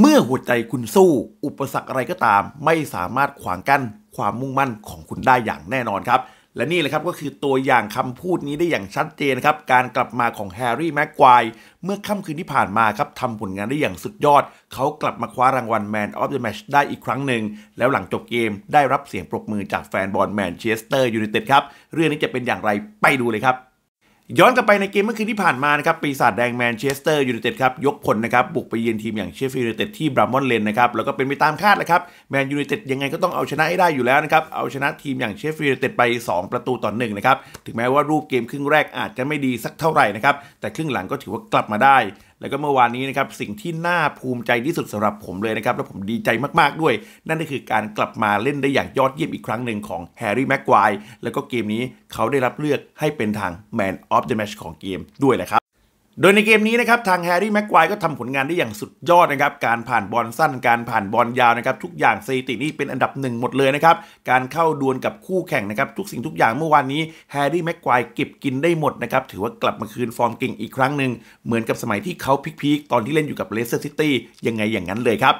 เมื่อหัวใจคุณสู้ อุปสรรคอะไรก็ตาม ไม่สามารถขวางกั้นความมุ่งมั่นของคุณได้อย่างแน่นอนครับและนี่แหละครับก็คือตัวอย่างคำพูดนี้ได้อย่างชัดเจนครับการกลับมาของแฮร์รี่แม็กควายเมื่อค่ำคืนที่ผ่านมาครับทำผลงานได้อย่างสุดยอด เขากลับมาคว้ารางวัลแมนออฟเดอะแมชได้อีกครั้งหนึ่งแล้วหลังจบเกมได้รับเสียงปรบมือจากแฟนบอลแมนเชสเตอร์ยูไนเต็ดครับเรื่องนี้จะเป็นอย่างไรไปดูเลยครับย้อนกลับไปในเกมเมื่อคืนที่ผ่านมานะครับปีศาจแดงแมนเชสเตอร์ยูไนเต็ดครับยกผลนะครับ บุกไปเยือนทีมอย่างเชฟฟิลด์ยูไนเต็ดที่บรามอนเลนนะครับแล้วก็เป็นไปตามคาดละครับแมนยูไนเต็ดยังไงก็ต้องเอาชนะให้ได้อยู่แล้วนะครับเอาชนะทีมอย่างเชฟฟิลด์ยูไนเต็ดไป 2 ประตูต่อหนึ่งนะครับถึงแม้ว่ารูปเกมครึ่งแรกอาจจะไม่ดีสักเท่าไหร่นะครับแต่ครึ่งหลังก็ถือว่ากลับมาได้แล้วก็เมื่อวานนี้นะครับสิ่งที่น่าภูมิใจที่สุดสำหรับผมเลยนะครับและผมดีใจมาก ๆ ด้วย นั่นก็คือการกลับมาเล่นได้อย่างยอดเยี่ยมอีกครั้งหนึ่งของแฮร์รี่แม็กควายแล้วก็เกมนี้เขาได้รับเลือกให้เป็นทาง Man of the Match ของเกมด้วยแหละครับโดยในเกมนี้นะครับทางแฮร์รี่แม็กควายก็ทำผลงานได้อย่างสุดยอดนะครับการผ่านบอลสั้น การผ่านบอลยาวนะครับ ทุกอย่างสถิตินี้เป็นอันดับหนึ่งหมดเลยนะครับการเข้าดวลกับคู่แข่งนะครับทุกสิ่งทุกอย่างเมื่อวานนี้แฮร์รี่แม็กควายเก็บกินได้หมดนะครับถือว่ากลับมาคืนฟอร์มเก่งอีกครั้งหนึ่งเหมือนกับสมัยที่เขาพีคๆตอนที่เล่นอยู่กับเลสเตอร์ซิตี้ยังไงอย่างนั้นเลยครับ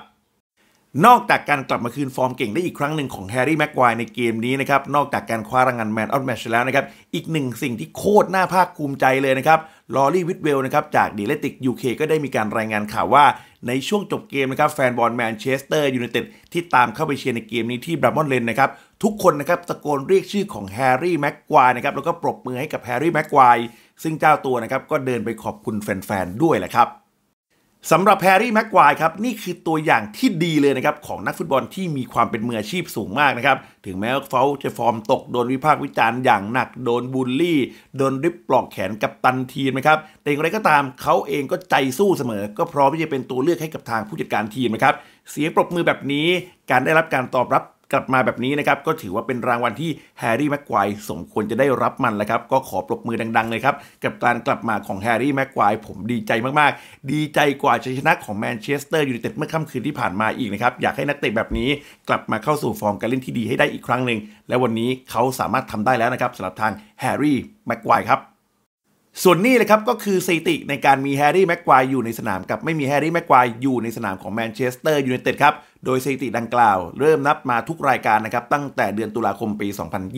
นอกจากการกลับมาคืนฟอร์มเก่งได้อีกครั้งหนึ่งของแฮร์รี่แม็กควายในเกมนี้นะครับนอกจากการคว้ารางวัลแมนออฟแมชแล้วนะครับอีกหนึ่งสิ่งที่โคตรน่าภาคภูมิใจเลยนะครับลอรี่วิทเวลนะครับจากเดลติกยูเคก็ได้มีการรายงานข่าวว่าในช่วงจบเกมนะครับแฟน บอลแมนเชสเตอร์ยูไนเต็ดที่ตามเข้าไปเชียร์ในเกมนี้ที่บรามอนเลนนะครับทุกคนนะครับตะโกนเรียกชื่อของแฮร์รี่แม็กควายนะครับแล้วก็ปรบมือให้กับแฮร์รี่แม็กควายซึ่งเจ้าตัวนะครับก็เดินไปขอบคุณแฟนๆด้วยแหละครับสำหรับแฮร์รี่แม็กควายครับนี่คือตัวอย่างที่ดีเลยนะครับของนักฟุตบอลที่มีความเป็นมืออาชีพสูงมากนะครับถึงแม้ว่าเขาจะฟอร์มตกโดนวิพากษ์วิจารณ์อย่างหนักโดนบูลลี่ โดนริบปลอกแขนกับตันทีนะครับแต่อย่างไรก็ตามเขาเองก็ใจสู้เสมอ ก็พร้อมที่จะเป็นตัวเลือกให้กับทางผู้จัดการทีมนะครับเสียงปรบมือแบบนี้ การได้รับการตอบรับกลับมาแบบนี้นะครับ ก็ถือว่าเป็นรางวัลที่แฮร์รี่แม็กควายสมควรจะได้รับมันแล้วครับก็ขอปรบมือดังๆเลยครับ กับการกลับมาของแฮร์รี่แม็กควายผมดีใจมากๆ ดีใจกว่าชัยชนะของแมนเชสเตอร์ยูไนเต็ดเมื่อค่ำคืนที่ผ่านมาอีกนะครับ อยากให้นักเตะแบบนี้ กลับมาเข้าสู่ฟอร์มการเล่นที่ดีให้ได้อีกครั้งหนึ่งและวันนี้เขาสามารถทำได้แล้วนะครับสำหรับทางแฮร์รี่แม็กควายครับส่วนนี้เลยครับก็คือสถิติในการมีแฮร์รี่แม็กควายอยู่ในสนามกับไม่มีแฮร์รี่แม็กควายอยู่ในสนามของแมนเชสเตอร์ยูไนเต็ดครับโดยสถิติดังกล่าวเริ่มนับมาทุกรายการนะครับตั้งแต่เดือนตุลาคมปี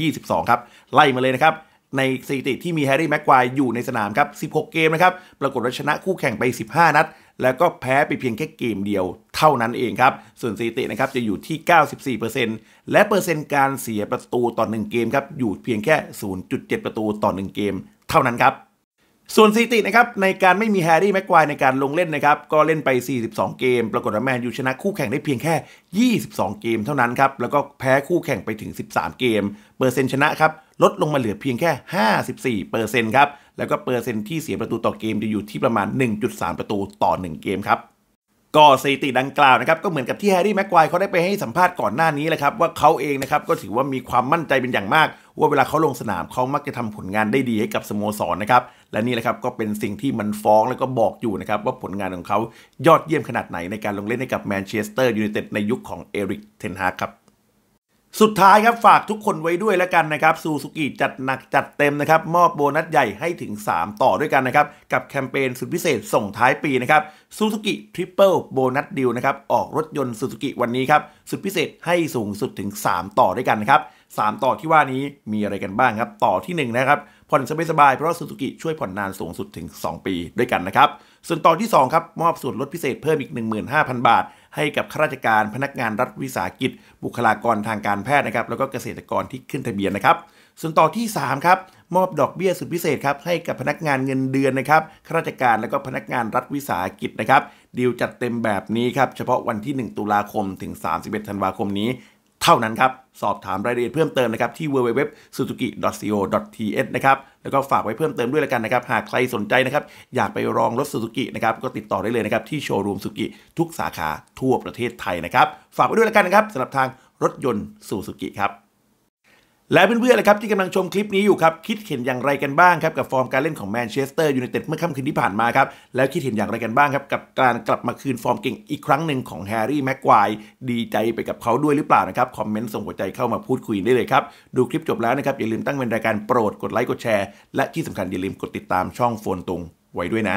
2022 ครับไล่มาเลยนะครับในสถิติที่มีแฮร์รี่แม็กควายอยู่ในสนามครับ 16 เกมนะครับปรากฏว่าชนะคู่แข่งไป 15 นัด แล้วก็แพ้ไปเพียงแค่เกมเดียว เท่านั้นเองครับส่วนสถิตินะครับจะอยู่ที่ 94%และเปอร์เซ็นต์การเสียประตูต่อ1เกมครับอยู่เพียงแค่ 0.7 ประตูต่อ1เกมเท่านั้นครับส่วนสถิตินะครับในการไม่มีแฮร์รี่แม็กควายในการลงเล่นนะครับก็เล่นไป 42 เกม ปรากฏว่าแมนยูชนะคู่แข่งได้เพียงแค่ 22 เกมเท่านั้นครับแล้วก็แพ้คู่แข่งไปถึง 13 เกม เปอร์เซ็นต์ชนะครับ ลดลงมาเหลือเพียงแค่ 54 เปอร์เซ็นต์ครับแล้วก็เปอร์เซ็นต์ที่เสียประตูต่อเกม จะอยู่ที่ประมาณ 1.3 ประตูต่อ 1 เกมครับก็สถิติดังกล่าวนะครับก็เหมือนกับที่แฮร์รี่แม็กควายเขาได้ไปให้สัมภาษณ์ก่อนหน้านี้แหละครับว่าเขาเองนะครับก็ถือว่ามีความมั่นใจเป็นอย่างมาก ว่าเวลาเขาลงสนามเขามักจะทำผลงานได้ดีให้กับสโมสรนนะครับและนี่แหละครับก็เป็นสิ่งที่มันฟ้องแล้วก็บอกอยู่นะครับว่าผลงานของเขายอดเยี่ยมขนาดไหนในการลงเล่นให้กับแมนเชสเตอร์ยูไนเต็ดในยุคขของเอริกเทนฮากครับสุดท้ายครับฝากทุกคนไว้ด้วยแล้วกันนะครับซูซูกิจัดหนักจัดเต็มนะครับมอบโบนัสใหญ่ให้ถึง 3 ต่อด้วยกันนะครับกับแคมเปญสุดพิเศษส่งท้ายปีนะครับซูซูกิทริปเปิลโบนัสดีลนะครับออกรถยนต์ซูซูกิวันนี้ครับสุดพิเศษให้สูงสุดถึง 3 ต่อด้วยกันนะครับ3ต่อที่ว่านี้มีอะไรกันบ้างครับ ต่อที่1นะครับผ่อนสบาย สบายเพราะซูซูกิช่วยผ่อนนานสูงสุดถึง 2 ปีด้วยกันนะครับ ส่วนต่อที่2ครับมอบส่วนลดพิเศษเพิ่มอีก15,000 บาท ให้กับข้าราชการพนักงานรัฐวิสาหกิจ บุคลากรทางการแพทย์นะครับ แล้วก็เกษตรกรที่ขึ้นทะเบียนนะครับ ส่วนต่อที่3ครับมอบดอกเบี้ยสุดพิเศษครับให้กับพนักงานเงินเดือนนะครับข้าราชการและก็พนักงานรัฐวิสาหกิจนะครับดีลจัดเต็มแบบนี้ครับเฉพาะวันที่ 1 ตุลาคมถึง 31ธันวาคมนี้เท่านั้นครับสอบถามรายละเอียดเพิ่มเติมนะครับที่ www.suzuki.co.th นะครับแล้วก็ฝากไว้เพิ่มเติมด้วยแล้วกันนะครับหากใครสนใจนะครับอยากไปรองรถ Suzuki นะครับ ก็ติดต่อได้เลยนะครับที่โชว์รูมสุกิทุกสาขาทั่วประเทศไทยนะครับฝากไว้ด้วยแล้วกันนะครับสำหรับทางรถยนต์ Suzuki ครับและเพื่อนๆเลยครับที่กำลังชมคลิปนี้อยู่ครับคิดเห็นอย่างไรกันบ้างครับกับ ฟอร์มการเล่นของแมนเชสเตอร์ยูไนเต็ดเมื่อค่ำคืนที่ผ่านมาครับแล้วคิดเห็นอย่างไรกันบ้างครับกับการกลับมาคืนฟอร์มเก่งอีกครั้งหนึ่งของแฮร์รี่แม็กควายดีใจไปกับเขาด้วยหรือเปล่านะครับคอมเมนต์ส่งหัวใจเข้ามาพูดคุยได้เลยครับดูคลิปจบแล้วนะครับอย่าลืมตั้งเป็นรายการโปรดกดไลค์กดแชร์และที่สำคัญอย่าลืมกดติดตามช่องโฟนตุงไว้ด้วยนะ